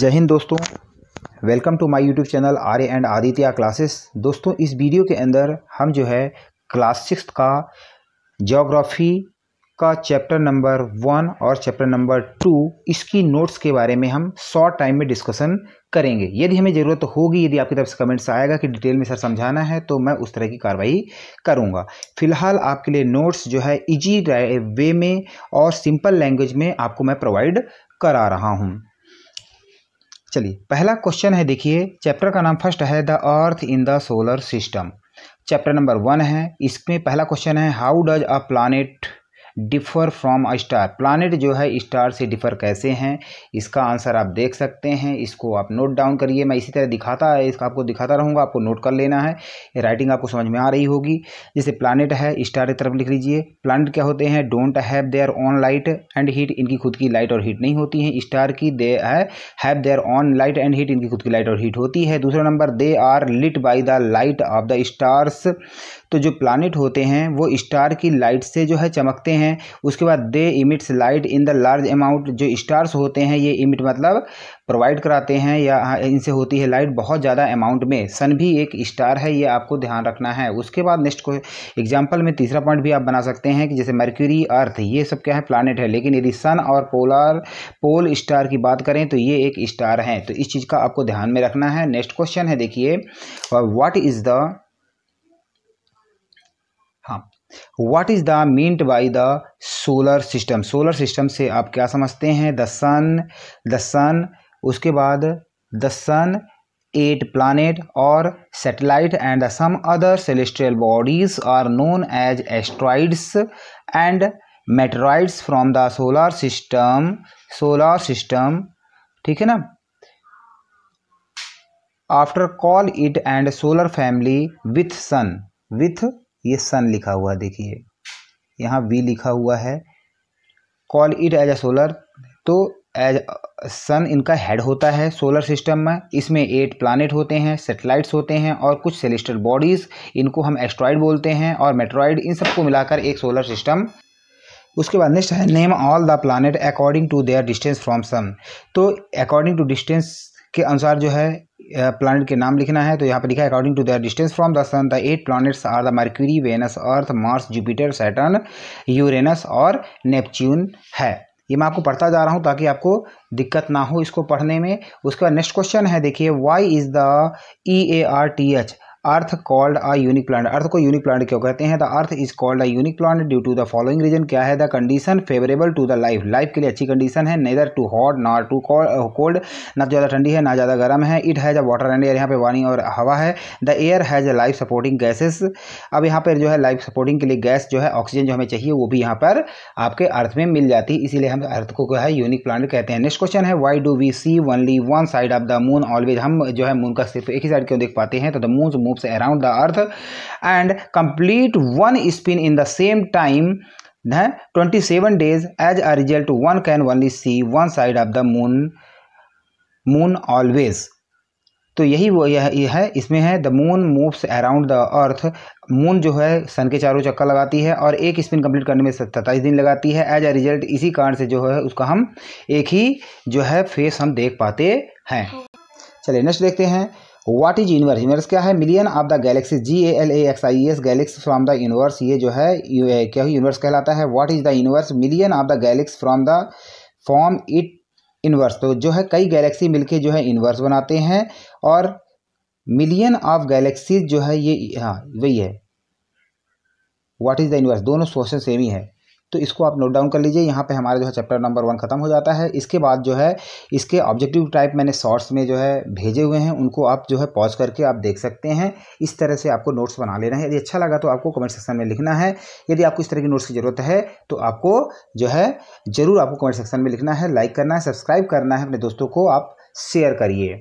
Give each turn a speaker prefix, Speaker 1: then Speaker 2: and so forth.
Speaker 1: जय हिंद दोस्तों welcome to my YouTube channel Arya and Aditya classes दोस्तों इस वीडियो के अंदर हम जो है क्लास सिक्स का जोग्राफ़ी का चैप्टर नंबर वन और चैप्टर नंबर टू इसकी नोट्स के बारे में हम शॉर्ट टाइम में डिस्कशन करेंगे यदि हमें ज़रूरत होगी यदि आपकी तरफ से कमेंट्स आएगा कि डिटेल में सर समझाना है तो मैं उस तरह की कार्रवाई करूँगा फिलहाल आपके लिए नोट्स जो है इजी वे में और सिंपल लैंग्वेज में आपको मैं प्रोवाइड करा रहा हूँ चलिए पहला क्वेश्चन है देखिए चैप्टर का नाम फर्स्ट है the earth in the solar system chapter number one है इसमें पहला क्वेश्चन है how does a planet differ from star planet जो है स्टार से डिफर कैसे हैं इसका आंसर आप देख सकते हैं इसको आप नोट डाउन करिए मैं इसी तरह दिखाता है इसका आपको दिखाता रहूँगा आपको नोट कर लेना है ये राइटिंग आपको समझ में आ रही होगी जैसे प्लानट है स्टार की तरफ लिख लीजिए प्लानट क्या होते हैं don't have their own light and heat इनकी खुद की लाइट और हीट नहीं होती है स्टार की they have their own light and heat इनकी खुद की लाइट और हीट होती है दूसरा नंबर they are lit by the light of the stars तो जो प्लानट होते हैं वो स्टार की लाइट से जो है चमकते हैं उसके बाद they emits light in the large amount जो स्टार्स होते हैं ये इमिट मतलब प्रोवाइड कराते हैं या हाँ, इनसे होती है लाइट बहुत ज़्यादा अमाउंट में सन भी एक स्टार है ये आपको ध्यान रखना है उसके बाद नेक्स्ट को एग्जाम्पल में तीसरा पॉइंट भी आप बना सकते हैं कि जैसे मर्क्यूरी अर्थ ये सब क्या है प्लानट है लेकिन यदि सन और पोलर पोल स्टार की बात करें तो ये एक स्टार हैं तो इस चीज़ का आपको ध्यान में रखना है नेक्स्ट क्वेश्चन है देखिए वाट इज़ द हाँ what is the meant by the solar system solar system से आप क्या समझते हैं द सन द सन उसके बाद द सन एट प्लानट और satellite and some other celestial bodies are known as asteroids and meteoroids from the solar system solar system ठीक है ना after call it and solar family with sun with ये sun लिखा हुआ देखिए यहाँ we लिखा हुआ है call it as a solar तो एज सन इनका हेड होता है सोलर सिस्टम में इसमें एट प्लानट होते हैं सेटेलाइट्स होते हैं और कुछ सेलिस्टर बॉडीज़ इनको हम एस्ट्रॉयड बोलते हैं और मेट्रॉयड इन सबको मिलाकर एक सोलर सिस्टम उसके बाद नेक्स्ट है name all the planet according to their distance from sun तो अकॉर्डिंग टू डिस्टेंस के अनुसार जो है प्लानट के नाम लिखना है तो यहाँ पर लिखा है according to the distance from the sun the eight planets are the Mercury Venus Earth Mars Jupiter Saturn Uranus और नेपच्यून है ये मैं आपको पढ़ता जा रहा हूँ ताकि आपको दिक्कत ना हो इसको पढ़ने में उसके बाद नेक्स्ट क्वेश्चन है देखिए why is the E A R T H earth called a unique plant earth को यूनिक प्लांट क्यों कहते हैं the earth is called a unique plant due to the following reason क्या है the condition favourable to the life life के लिए अच्छी condition है neither too hot not too cold ना ज़्यादा ठंडी है ना ज़्यादा गर्म है it has a water and air यहाँ पे पानी और हवा है the air has a life supporting gases अब यहाँ पर जो है लाइफ सपोर्टिंग के लिए गैस जो है ऑक्सीजन जो हमें चाहिए वो भी यहाँ पर आपके अर्थ में मिल जाती है इसीलिए हम अर्थ को जो है यूनिक प्लांट कहते हैं नेक्स्ट क्वेश्चन है why do we see only one side of the moon always हम जो है मून का सिर्फ एक ही साइड क्यों देख पाते हैं तो the moon moves around the earth and complete one spin in the same time twenty seven days as a result one can only see one side of the moon moon always तो यही वो यह है इसमें है the moon moves around the earth moon जो है सन के चारों चक्कर लगाती है और एक स्पिन कंप्लीट करने में सत्ताईस दिन लगाती है एज अ रिजल्ट इसी कारण से जो है उसका हम एक ही जो है फेस हम देख पाते हैं चलिए नेक्स्ट देखते हैं व्हाट इज यूनिवर्स यूनिवर्स क्या है million of the galaxy G A L A X I S galaxies from the universe ये जो है क्या यूनिवर्स कहलाता है what is the universe million of the galaxies from the form it inverse तो जो है कई गैलेक्सी मिलके जो है इनवर्स बनाते हैं और मिलियन ऑफ गैलेक्सीज जो है ये हाँ वही है व्हाट इज द इनवर्स दोनों सोशन सेम ही है तो इसको आप नोट डाउन कर लीजिए यहाँ पे हमारा जो है चैप्टर नंबर वन खत्म हो जाता है इसके बाद जो है इसके ऑब्जेक्टिव टाइप मैंने शॉर्ट्स में जो है भेजे हुए हैं उनको आप जो है पॉज करके आप देख सकते हैं इस तरह से आपको नोट्स बना लेना है यदि अच्छा लगा तो आपको कमेंट सेक्शन में लिखना है यदि आपको इस तरह की नोट्स की ज़रूरत है तो आपको जो है ज़रूर आपको कमेंट सेक्शन में लिखना है लाइक करना है सब्सक्राइब करना है अपने दोस्तों को आप शेयर करिए